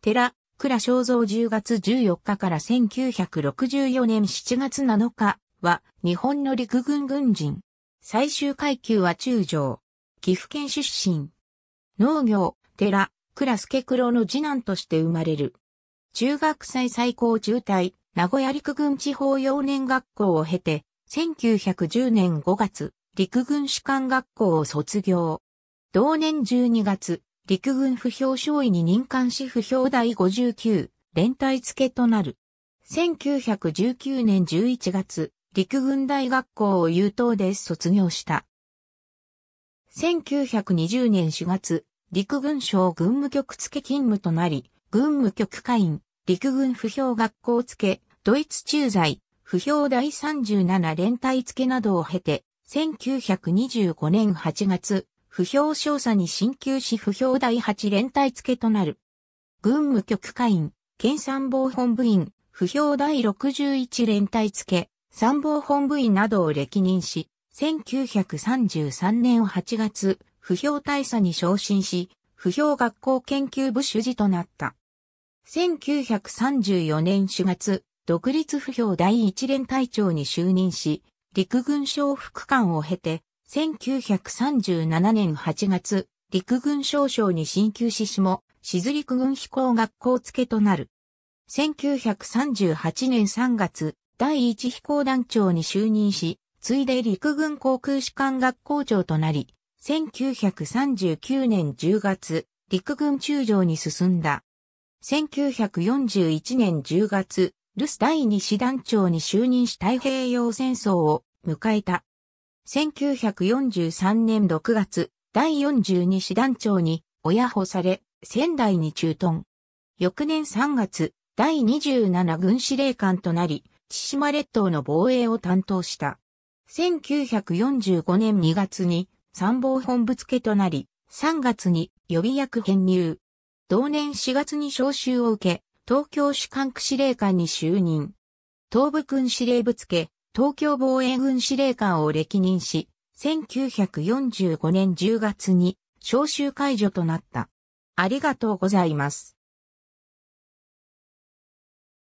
寺、倉正造10月14日から1964年7月7日は日本の陸軍軍人。最終階級は中将。岐阜県出身。農業、寺、倉助黒の次男として生まれる。中学祭最高中隊、名古屋陸軍地方幼年学校を経て、1910年5月、陸軍士官学校を卒業。同年12月、陸軍不評少尉に任官し不評第59、連隊付けとなる。1919年11月、陸軍大学校を優等で卒業した。1920年4月、陸軍省軍務局付勤務となり、軍務局会員、陸軍不評学校付ドイツ駐在、不評第37連隊付などを経て、1925年8月、不評少佐に進級し不評第8連隊付となる。軍務局会員、県参謀本部員、不評第61連隊付、参謀本部員などを歴任し、1933年8月、不評大佐に昇進し、不評学校研究部主事となった。1934年4月、独立不評第一連隊長に就任し、陸軍省副官を経て、1937年8月、陸軍少将に進級ししも、静陸軍飛行学校付けとなる。1938年3月、第一飛行団長に就任し、ついで陸軍航空士官学校長となり、1939年10月、陸軍中将に進んだ。1941年10月、ルス第二師団長に就任し太平洋戦争を迎えた。1943年6月、第42師団長に親保され、仙台に駐屯。翌年3月、第27軍司令官となり、千島列島の防衛を担当した。1945年2月に参謀本部付となり、3月に予備役編入。同年4月に招集を受け、東京主管区司令官に就任。東部軍司令部付東京防衛軍司令官を歴任し、1945年10月に招集解除となった。ありがとうございます。